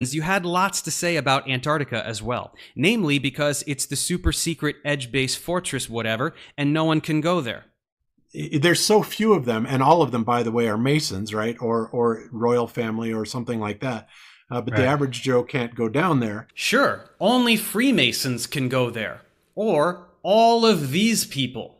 you had lots to say about Antarctica as well, namely because it's the super secret edge base fortress, whatever, and no one can go there. There's so few of them, and all of them, by the way, are Masons, right, or or royal family or something like that. Uh, but right. the average Joe can't go down there. Sure, only Freemasons can go there, or all of these people.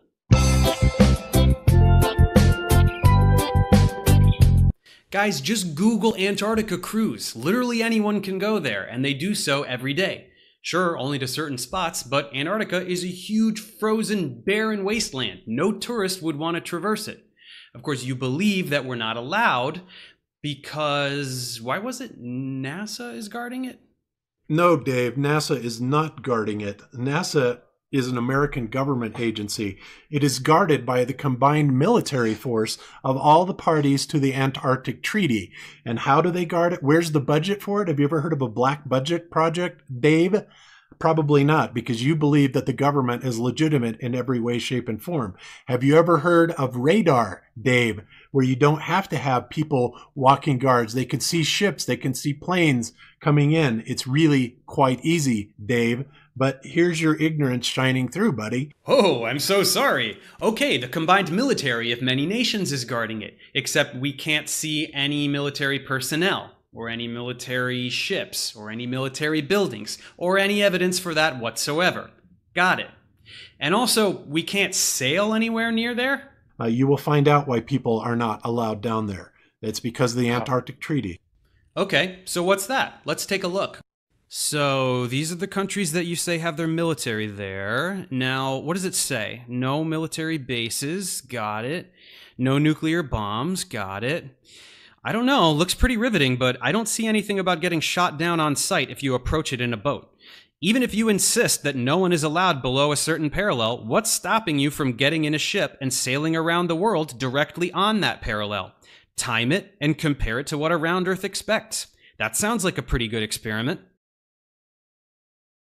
Guys, just Google Antarctica cruise. Literally anyone can go there, and they do so every day. Sure, only to certain spots, but Antarctica is a huge frozen, barren wasteland. No tourist would want to traverse it. Of course, you believe that we're not allowed because why was it NASA is guarding it? No, Dave, NASA is not guarding it. NASA is an American government agency. It is guarded by the combined military force of all the parties to the Antarctic Treaty. And how do they guard it? Where's the budget for it? Have you ever heard of a black budget project, Dave? Probably not, because you believe that the government is legitimate in every way, shape, and form. Have you ever heard of radar, Dave, where you don't have to have people walking guards? They can see ships, they can see planes coming in. It's really quite easy, Dave but here's your ignorance shining through, buddy. Oh, I'm so sorry. Okay, the combined military of many nations is guarding it, except we can't see any military personnel, or any military ships, or any military buildings, or any evidence for that whatsoever. Got it. And also, we can't sail anywhere near there? Uh, you will find out why people are not allowed down there. It's because of the Antarctic Treaty. Okay, so what's that? Let's take a look. So these are the countries that you say have their military there. Now, what does it say? No military bases. Got it. No nuclear bombs. Got it. I don't know. Looks pretty riveting, but I don't see anything about getting shot down on sight if you approach it in a boat. Even if you insist that no one is allowed below a certain parallel, what's stopping you from getting in a ship and sailing around the world directly on that parallel? Time it and compare it to what a round Earth expects. That sounds like a pretty good experiment.